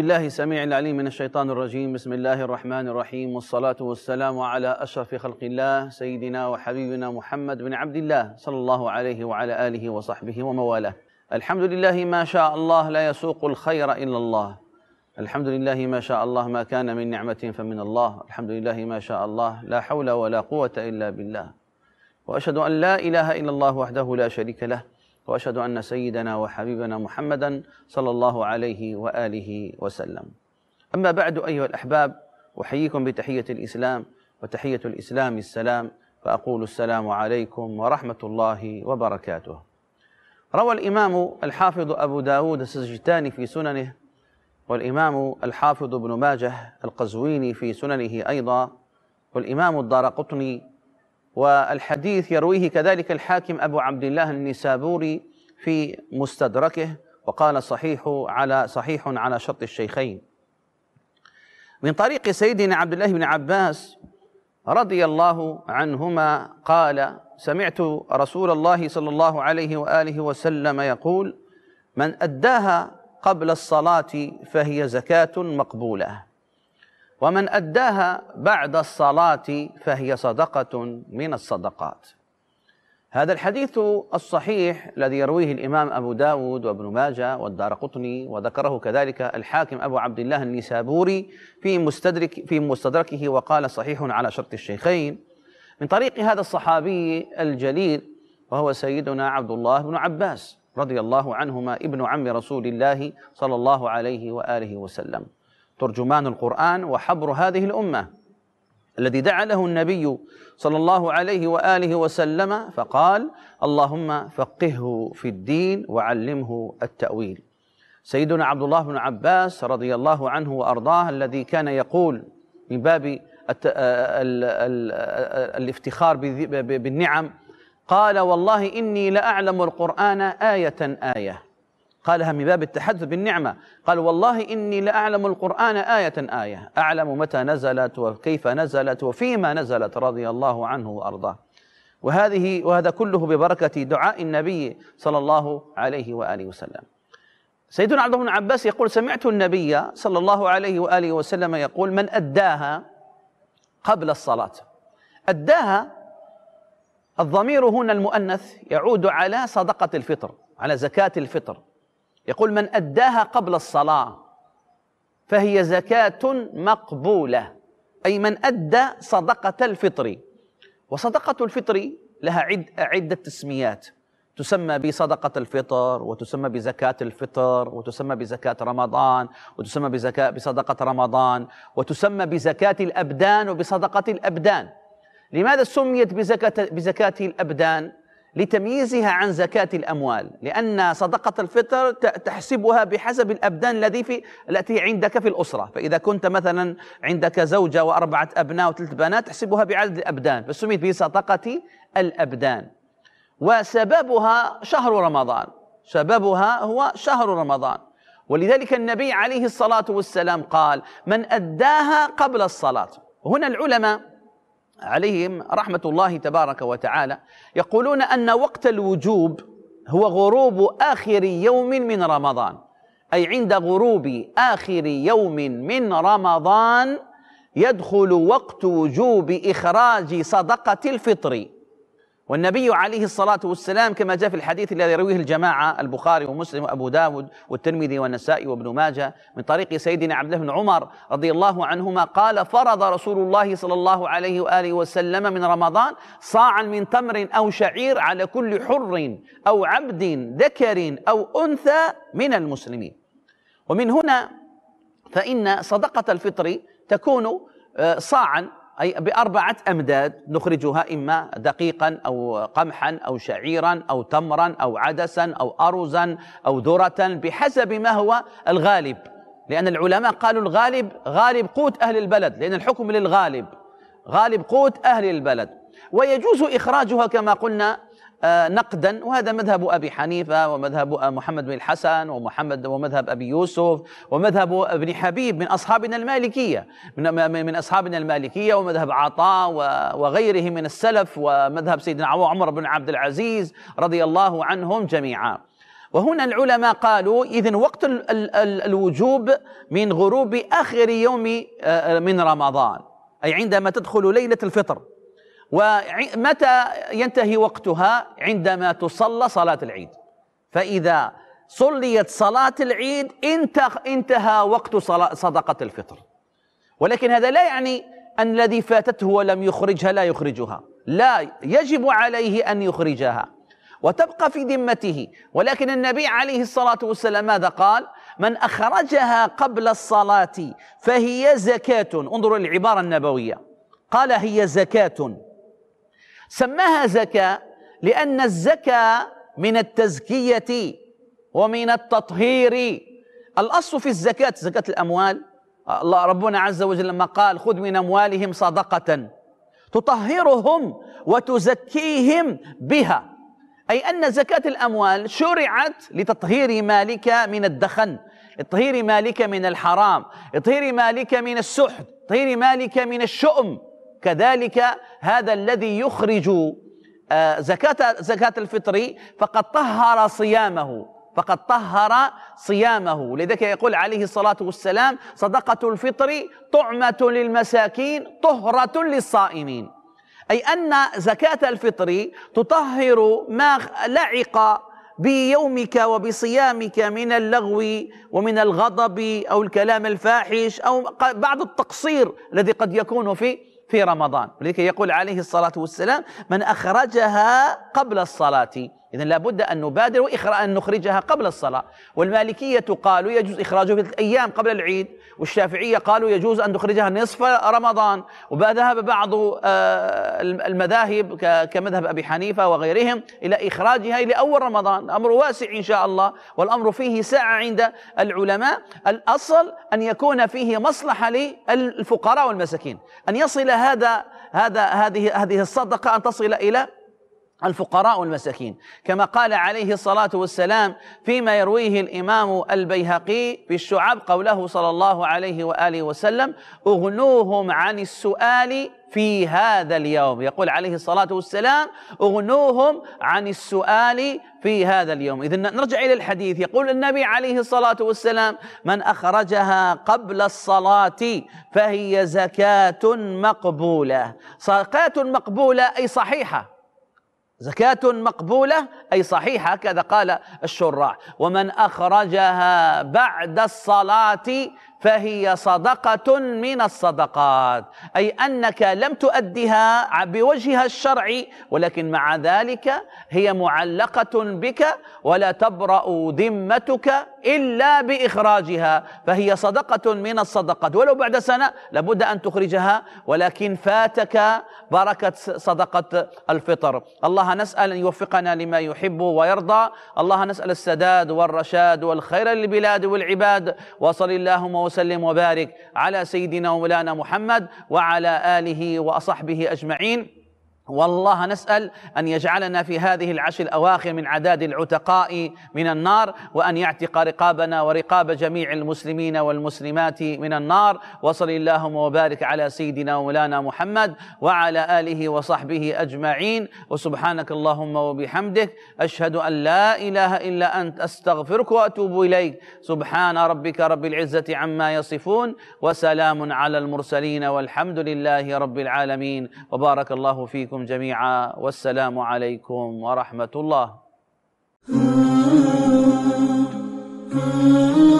بالله سميع العليم من الشيطان الرجيم بسم الله الرحمن الرحيم والصلاة والسلام على أشرف خلق الله سيدنا وحبيبنا محمد بن عبد الله صلى الله عليه وعلى آله وصحبه وموالاه الحمد لله ما شاء الله لا يسوق الخير إلا الله الحمد لله ما شاء الله ما كان من نعمة فمن الله الحمد لله ما شاء الله لا حول ولا قوة إلا بالله وأشهد أن لا إله إلا الله وحده لا شريك له واشهد ان سيدنا وحبيبنا محمدا صلى الله عليه واله وسلم. اما بعد ايها الاحباب احييكم بتحيه الاسلام وتحيه الاسلام السلام فاقول السلام عليكم ورحمه الله وبركاته. روى الامام الحافظ ابو داود السجتاني في سننه والامام الحافظ ابن ماجه القزويني في سننه ايضا والامام الدارقطني والحديث يرويه كذلك الحاكم أبو عبد الله النسابوري في مستدركه وقال صحيح على صحيح على شرط الشيخين من طريق سيدنا عبد الله بن عباس رضي الله عنهما قال سمعت رسول الله صلى الله عليه واله وسلم يقول من اداها قبل الصلاه فهي زكاه مقبوله ومن أداها بعد الصلاة فهي صدقة من الصدقات هذا الحديث الصحيح الذي يرويه الإمام أبو داود وابن ماجة والدار قطني وذكره كذلك الحاكم أبو عبد الله النسابوري في, مستدرك في مستدركه وقال صحيح على شرط الشيخين من طريق هذا الصحابي الجليل وهو سيدنا عبد الله بن عباس رضي الله عنهما ابن عم رسول الله صلى الله عليه وآله وسلم ترجمان القرآن وحبر هذه الأمة الذي دعا له النبي صلى الله عليه وآله وسلم فقال اللهم فقهه في الدين وعلمه التأويل سيدنا عبد الله بن عباس رضي الله عنه وأرضاه الذي كان يقول من باب الافتخار بالنعم قال والله إني لأعلم القرآن آية آية قالها من باب التحدث بالنعمة قال والله إني لأعلم القرآن آية آية أعلم متى نزلت وكيف نزلت وفيما نزلت رضي الله عنه وأرضاه وهذه وهذا كله ببركة دعاء النبي صلى الله عليه وآله وسلم سيدنا عبد بن عباس يقول سمعت النبي صلى الله عليه وآله وسلم يقول من أداها قبل الصلاة أداها الضمير هنا المؤنث يعود على صدقة الفطر على زكاة الفطر يقول من أداها قبل الصلاة فهي زكاة مقبولة أي من أدى صدقة الفطر وصدقة الفطر لها عد عدة تسميات تسمى بصدقة الفطر وتسمى بزكاة الفطر وتسمى بزكاة رمضان وتسمى بزكاة بصدقة رمضان وتسمى بزكاة الأبدان وبصدقة الأبدان لماذا سميت بزكاة, بزكاة الأبدان لتمييزها عن زكاة الأموال لأن صدقة الفطر تحسبها بحسب الأبدان الذي في التي عندك في الأسرة فإذا كنت مثلا عندك زوجة وأربعة أبناء وثلاث بنات تحسبها بعدد الأبدان فسميت بصدقة الأبدان وسببها شهر رمضان سببها هو شهر رمضان ولذلك النبي عليه الصلاة والسلام قال من أداها قبل الصلاة هنا العلماء عليهم رحمة الله تبارك وتعالى يقولون أن وقت الوجوب هو غروب آخر يوم من رمضان أي عند غروب آخر يوم من رمضان يدخل وقت وجوب إخراج صدقة الفطر والنبي عليه الصلاة والسلام كما جاء في الحديث الذي يرويه الجماعة البخاري ومسلم وأبو داود والترمذي والنسائي وابن ماجة من طريق سيدنا عبد الله بن عمر رضي الله عنهما قال فرض رسول الله صلى الله عليه وآله وسلم من رمضان صاعا من تمر أو شعير على كل حر أو عبد ذكر أو أنثى من المسلمين ومن هنا فإن صدقة الفطر تكون آه، صاعا أي بأربعة أمداد نخرجها إما دقيقا أو قمحا أو شعيرا أو تمرا أو عدسا أو أرزا أو ذرة بحسب ما هو الغالب لأن العلماء قالوا الغالب غالب قوت أهل البلد لأن الحكم للغالب غالب قوت أهل البلد ويجوز إخراجها كما قلنا آه، نقدا وهذا مذهب ابي حنيفه ومذهب آه، محمد بن الحسن ومحمد ومذهب ابي يوسف ومذهب ابن حبيب من اصحابنا المالكيه من من اصحابنا المالكيه ومذهب عطاء وغيره من السلف ومذهب سيدنا عمر بن عبد العزيز رضي الله عنهم جميعا. وهنا العلماء قالوا اذا وقت الوجوب من غروب اخر يوم آه، من رمضان اي عندما تدخل ليله الفطر ومتى ينتهي وقتها عندما تصلى صلاة العيد فإذا صليت صلاة العيد انتهى وقت صدقة الفطر ولكن هذا لا يعني أن الذي فاتته ولم يخرجها لا يخرجها لا يجب عليه أن يخرجها وتبقى في ذمته ولكن النبي عليه الصلاة والسلام ماذا قال من أخرجها قبل الصلاة فهي زكاة انظروا للعبارة النبوية قال هي زكاة سماها زكاة لأن الزكاة من التزكية ومن التطهير الأصل في الزكاة زكاة الأموال الله ربنا عز وجل لما قال خذ من أموالهم صدقة تطهرهم وتزكيهم بها أي أن زكاة الأموال شرعت لتطهير مالك من الدخن تطهير مالك من الحرام تطهير مالك من السحت تطهير مالك من الشؤم كذلك هذا الذي يخرج آه، زكاة زكاة الفطر فقد طهر صيامه فقد طهر صيامه لذلك يقول عليه الصلاة والسلام صدقة الفطر طعمة للمساكين طهرة للصائمين أي أن زكاة الفطر تطهر ما لعق بيومك وبصيامك من اللغو ومن الغضب أو الكلام الفاحش أو بعض التقصير الذي قد يكون في في رمضان ولذلك يقول عليه الصلاة والسلام من أخرجها قبل الصلاة إذا لابد أن نبادر أن نخرجها قبل الصلاة والمالكية قالوا يجوز إخراجه في الأيام قبل العيد والشافعية قالوا يجوز أن نخرجها نصف رمضان وذهب بعض آه، المذاهب كمذهب أبي حنيفة وغيرهم إلى إخراجها إلى أول رمضان أمر واسع إن شاء الله والأمر فيه سعة عند العلماء الأصل أن يكون فيه مصلحة للفقراء والمساكين أن يصل هذا هذا هذه هذه الصدقة أن تصل إلى الفقراء والمساكين كما قال عليه الصلاة والسلام فيما يرويه الإمام البيهقي في الشعب قوله صلى الله عليه وآله وسلم اغنوهم عن السؤال في هذا اليوم يقول عليه الصلاة والسلام اغنوهم عن السؤال في هذا اليوم إذا نرجع إلى الحديث يقول النبي عليه الصلاة والسلام من أخرجها قبل الصلاة فهي زكاة مقبولة زكاة مقبولة أي صحيحة زكاة مقبولة أي صحيحة كذا قال الشراع ومن أخرجها بعد الصلاة فهي صدقة من الصدقات أي أنك لم تؤدها بوجهها الشرعي ولكن مع ذلك هي معلقة بك ولا تبرأ ذمتك إلا بإخراجها فهي صدقة من الصدقات ولو بعد سنة لابد أن تخرجها ولكن فاتك بركة صدقة الفطر الله نسأل أن يوفقنا لما يحب ويرضى الله نسأل السداد والرشاد والخير للبلاد والعباد وصل اللهم وسلم وبارك على سيدنا ومولانا محمد وعلى آله وصحبه أجمعين والله نسأل أن يجعلنا في هذه العشر الأواخر من عداد العتقاء من النار وأن يعتق رقابنا ورقاب جميع المسلمين والمسلمات من النار وصل اللهم وبارك على سيدنا ومولانا محمد وعلى آله وصحبه أجمعين وسبحانك اللهم وبحمدك أشهد أن لا إله إلا أنت أستغفرك وأتوب إليك سبحان ربك رب العزة عما يصفون وسلام على المرسلين والحمد لله رب العالمين وبارك الله فيكم لكم جميعا والسلام عليكم ورحمه الله